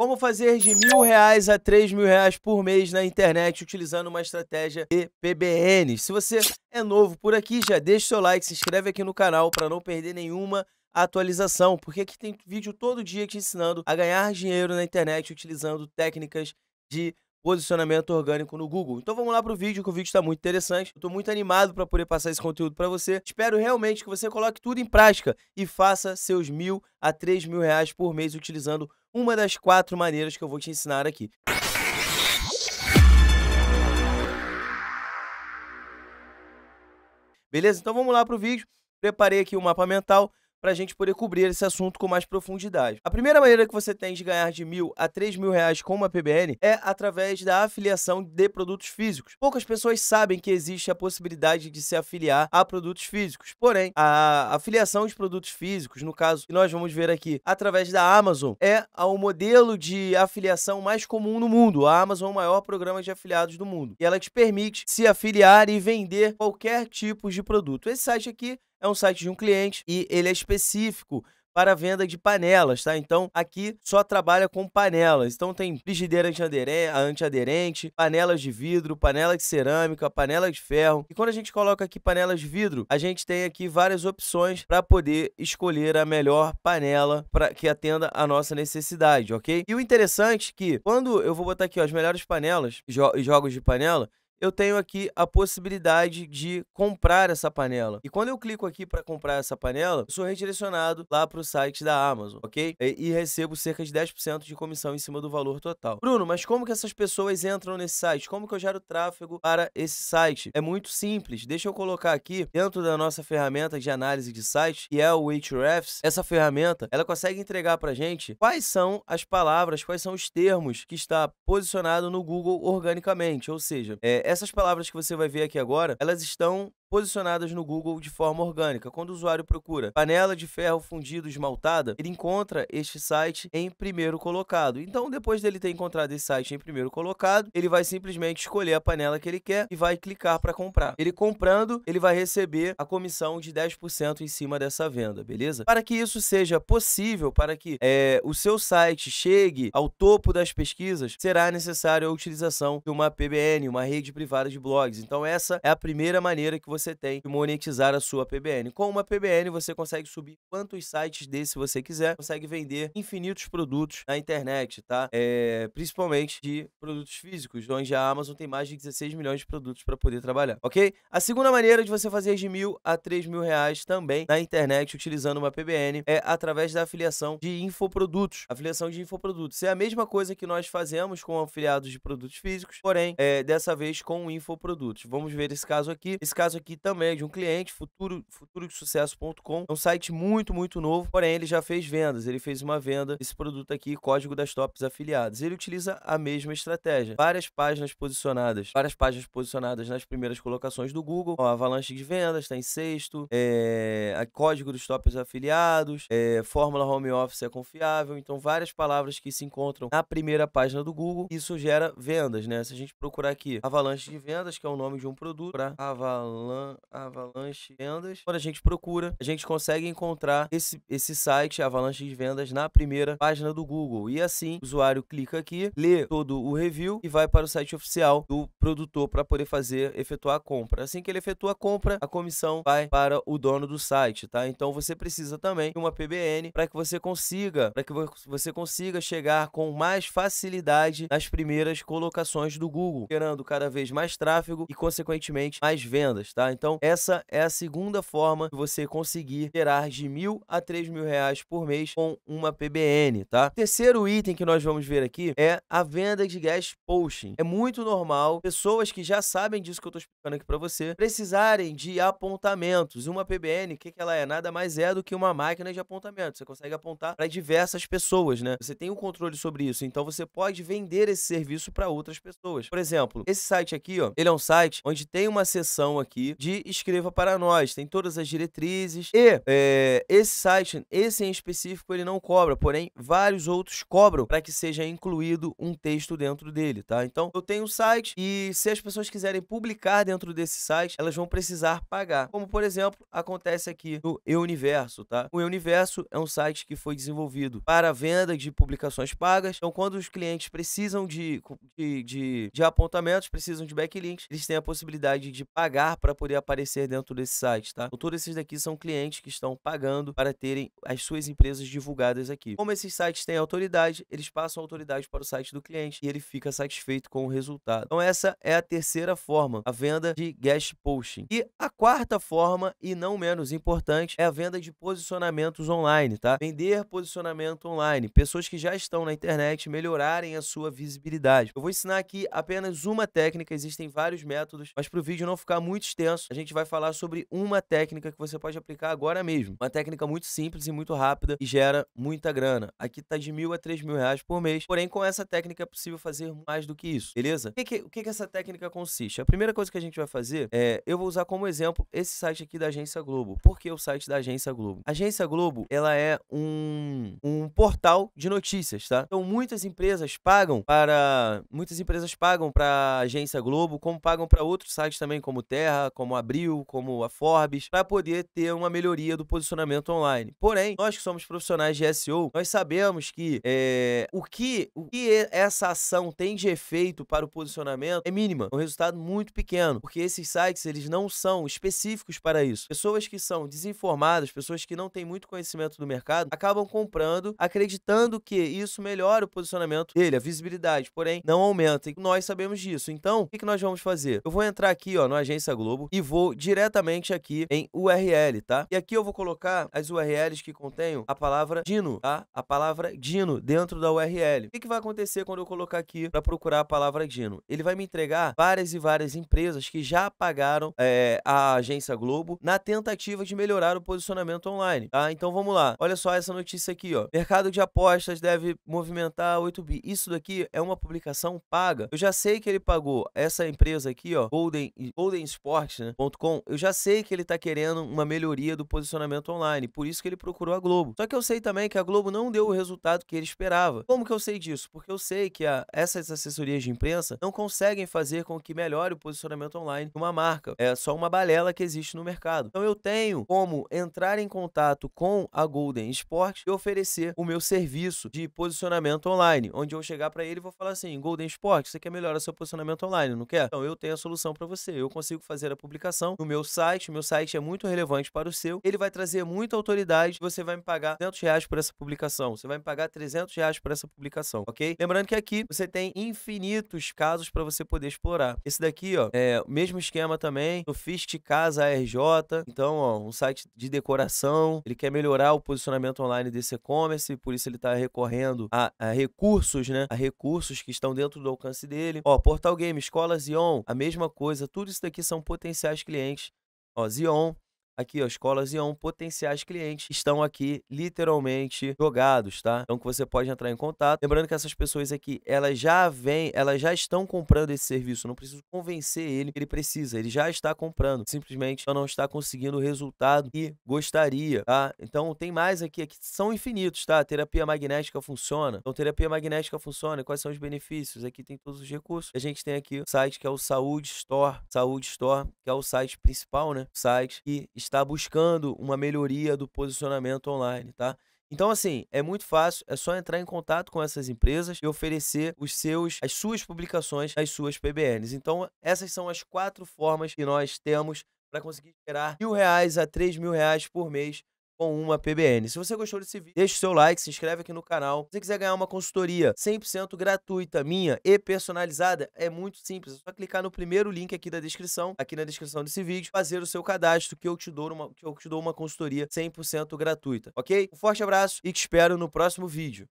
Como fazer de mil reais a três mil reais por mês na internet utilizando uma estratégia de PBN. Se você é novo por aqui, já deixa o seu like, se inscreve aqui no canal para não perder nenhuma atualização, porque aqui tem vídeo todo dia te ensinando a ganhar dinheiro na internet utilizando técnicas de posicionamento orgânico no Google. Então vamos lá para o vídeo, que o vídeo está muito interessante. Estou muito animado para poder passar esse conteúdo para você. Espero realmente que você coloque tudo em prática e faça seus mil a três mil reais por mês utilizando uma das quatro maneiras que eu vou te ensinar aqui. Beleza? Então vamos lá para o vídeo. Preparei aqui o mapa mental para a gente poder cobrir esse assunto com mais profundidade. A primeira maneira que você tem de ganhar de mil a três mil reais com uma PBN é através da afiliação de produtos físicos. Poucas pessoas sabem que existe a possibilidade de se afiliar a produtos físicos, porém, a afiliação de produtos físicos, no caso que nós vamos ver aqui, através da Amazon, é o modelo de afiliação mais comum no mundo. A Amazon é o maior programa de afiliados do mundo e ela te permite se afiliar e vender qualquer tipo de produto. Esse site aqui é um site de um cliente e ele é específico para venda de panelas, tá? Então aqui só trabalha com panelas. Então tem frigideira antiaderente, panelas de vidro, panela de cerâmica, panela de ferro. E quando a gente coloca aqui panelas de vidro, a gente tem aqui várias opções para poder escolher a melhor panela para que atenda a nossa necessidade, ok? E o interessante é que quando eu vou botar aqui ó, as melhores panelas e jo jogos de panela, eu tenho aqui a possibilidade de comprar essa panela. E quando eu clico aqui para comprar essa panela, sou redirecionado lá para o site da Amazon, ok? E, e recebo cerca de 10% de comissão em cima do valor total. Bruno, mas como que essas pessoas entram nesse site? Como que eu gero tráfego para esse site? É muito simples. Deixa eu colocar aqui dentro da nossa ferramenta de análise de site, que é o Ahrefs. Essa ferramenta, ela consegue entregar para gente quais são as palavras, quais são os termos que está posicionado no Google organicamente, ou seja, é, essas palavras que você vai ver aqui agora, elas estão posicionadas no Google de forma orgânica. Quando o usuário procura panela de ferro fundido esmaltada, ele encontra este site em primeiro colocado. Então, depois dele ter encontrado esse site em primeiro colocado, ele vai simplesmente escolher a panela que ele quer e vai clicar para comprar. Ele comprando, ele vai receber a comissão de 10% em cima dessa venda, beleza? Para que isso seja possível, para que é, o seu site chegue ao topo das pesquisas, será necessário a utilização de uma PBN, uma rede privada de blogs. Então, essa é a primeira maneira que você você tem de monetizar a sua PBN. Com uma PBN, você consegue subir quantos sites desse você quiser, consegue vender infinitos produtos na internet, tá? É, principalmente de produtos físicos, onde a Amazon tem mais de 16 milhões de produtos para poder trabalhar, ok? A segunda maneira de você fazer de mil a três mil reais também na internet utilizando uma PBN é através da afiliação de infoprodutos. Afiliação de infoprodutos. É a mesma coisa que nós fazemos com afiliados de produtos físicos, porém, é, dessa vez com infoprodutos. Vamos ver esse caso aqui. Esse caso aqui aqui também é de um cliente, futuro, É um site muito, muito novo, porém ele já fez vendas. Ele fez uma venda desse produto aqui, código das tops afiliadas. Ele utiliza a mesma estratégia. Várias páginas posicionadas, várias páginas posicionadas nas primeiras colocações do Google. Ó, avalanche de vendas está em sexto, é, a código dos tops afiliados, é, fórmula home office é confiável. Então, várias palavras que se encontram na primeira página do Google. Isso gera vendas, né? Se a gente procurar aqui avalanche de vendas, que é o nome de um produto, para avalanche Avalanche Vendas. Quando a gente procura, a gente consegue encontrar esse, esse site, Avalanche de Vendas, na primeira página do Google. E assim, o usuário clica aqui, lê todo o review e vai para o site oficial do produtor para poder fazer, efetuar a compra. Assim que ele efetua a compra, a comissão vai para o dono do site, tá? Então você precisa também de uma PBN para que você consiga, para que você consiga chegar com mais facilidade nas primeiras colocações do Google, gerando cada vez mais tráfego e, consequentemente, mais vendas, tá? Tá? Então, essa é a segunda forma de você conseguir gerar de mil a três mil reais por mês com uma PBN, tá? Terceiro item que nós vamos ver aqui é a venda de guest posting. É muito normal pessoas que já sabem disso que eu tô explicando aqui para você precisarem de apontamentos. Uma PBN, o que, que ela é? Nada mais é do que uma máquina de apontamento. Você consegue apontar para diversas pessoas, né? Você tem um controle sobre isso, então você pode vender esse serviço para outras pessoas. Por exemplo, esse site aqui, ó, ele é um site onde tem uma seção aqui de Escreva para Nós. Tem todas as diretrizes e é, esse site, esse em específico, ele não cobra, porém vários outros cobram para que seja incluído um texto dentro dele, tá? Então eu tenho um site e se as pessoas quiserem publicar dentro desse site, elas vão precisar pagar. Como por exemplo, acontece aqui no Universo, tá? O Universo é um site que foi desenvolvido para venda de publicações pagas. Então quando os clientes precisam de, de, de, de apontamentos, precisam de backlinks, eles têm a possibilidade de pagar para poder aparecer dentro desse site, tá? Então, todos esses daqui são clientes que estão pagando para terem as suas empresas divulgadas aqui. Como esses sites têm autoridade, eles passam autoridade para o site do cliente e ele fica satisfeito com o resultado. Então essa é a terceira forma, a venda de guest posting. E a quarta forma, e não menos importante, é a venda de posicionamentos online, tá? Vender posicionamento online. Pessoas que já estão na internet melhorarem a sua visibilidade. Eu vou ensinar aqui apenas uma técnica, existem vários métodos, mas para o vídeo não ficar muito extenso, a gente vai falar sobre uma técnica que você pode aplicar agora mesmo. Uma técnica muito simples e muito rápida e gera muita grana. Aqui tá de mil a três mil reais por mês, porém com essa técnica é possível fazer mais do que isso, beleza? O que, que, o que, que essa técnica consiste? A primeira coisa que a gente vai fazer é, eu vou usar como exemplo esse site aqui da Agência Globo. Por que o site da Agência Globo? A Agência Globo, ela é um, um portal de notícias, tá? Então muitas empresas pagam para... Muitas empresas pagam para a Agência Globo, como pagam para outros sites também, como Terra, como a Abril, como a Forbes, para poder ter uma melhoria do posicionamento online. Porém, nós que somos profissionais de SEO, nós sabemos que é, o que o que essa ação tem de efeito para o posicionamento é mínima, um resultado muito pequeno, porque esses sites eles não são específicos para isso. Pessoas que são desinformadas, pessoas que não têm muito conhecimento do mercado, acabam comprando, acreditando que isso melhora o posicionamento dele, a visibilidade, porém não aumenta. E nós sabemos disso. Então, o que nós vamos fazer? Eu vou entrar aqui ó, na Agência Globo, e vou diretamente aqui em URL, tá? E aqui eu vou colocar as URLs que contenham a palavra Dino, tá? A palavra Dino dentro da URL. O que, que vai acontecer quando eu colocar aqui para procurar a palavra Dino? Ele vai me entregar várias e várias empresas que já pagaram é, a agência Globo na tentativa de melhorar o posicionamento online, tá? Então vamos lá. Olha só essa notícia aqui, ó. Mercado de apostas deve movimentar 8 bi. Isso daqui é uma publicação paga. Eu já sei que ele pagou essa empresa aqui, ó, Golden, Golden Sports, né, com eu já sei que ele está querendo uma melhoria do posicionamento online, por isso que ele procurou a Globo. Só que eu sei também que a Globo não deu o resultado que ele esperava. Como que eu sei disso? Porque eu sei que a, essas assessorias de imprensa não conseguem fazer com que melhore o posicionamento online de uma marca. É só uma balela que existe no mercado. Então eu tenho como entrar em contato com a Golden Sports e oferecer o meu serviço de posicionamento online, onde eu chegar para ele e vou falar assim: Golden Sports você quer melhorar seu posicionamento online, não quer? Então eu tenho a solução para você. Eu consigo fazer a publicidade publicação no meu site. meu site é muito relevante para o seu. Ele vai trazer muita autoridade. Você vai me pagar 200 reais por essa publicação. Você vai me pagar 300 reais por essa publicação, ok? Lembrando que aqui você tem infinitos casos para você poder explorar. Esse daqui, ó, é o mesmo esquema também. No Fist Casa RJ. Então, ó, um site de decoração. Ele quer melhorar o posicionamento online desse e-commerce. Por isso ele está recorrendo a, a recursos, né? A recursos que estão dentro do alcance dele. Ó, Portal Game, Escolas Ion, a mesma coisa. Tudo isso daqui são potenciais potenciais clientes. Ó, Zion, aqui, ó, escolas Ion, potenciais clientes estão aqui literalmente jogados, tá? Então que você pode entrar em contato. Lembrando que essas pessoas aqui, elas já vêm, elas já estão comprando esse serviço, não preciso convencer ele que ele precisa, ele já está comprando, simplesmente não está conseguindo o resultado que gostaria, tá? Então tem mais aqui, aqui são infinitos, tá? terapia magnética funciona. Então terapia magnética funciona, quais são os benefícios? Aqui tem todos os recursos. A gente tem aqui o site que é o Saúde Store, Saúde Store, que é o site principal, né? O site que está está buscando uma melhoria do posicionamento online, tá? Então, assim, é muito fácil, é só entrar em contato com essas empresas e oferecer os seus, as suas publicações, as suas PBNs. Então, essas são as quatro formas que nós temos para conseguir gerar mil reais a três mil reais por mês com uma PBN. Se você gostou desse vídeo, deixa o seu like, se inscreve aqui no canal. Se você quiser ganhar uma consultoria 100% gratuita, minha e personalizada, é muito simples. É só clicar no primeiro link aqui da descrição, aqui na descrição desse vídeo, fazer o seu cadastro que eu te dou uma, que eu te dou uma consultoria 100% gratuita, ok? Um forte abraço e te espero no próximo vídeo.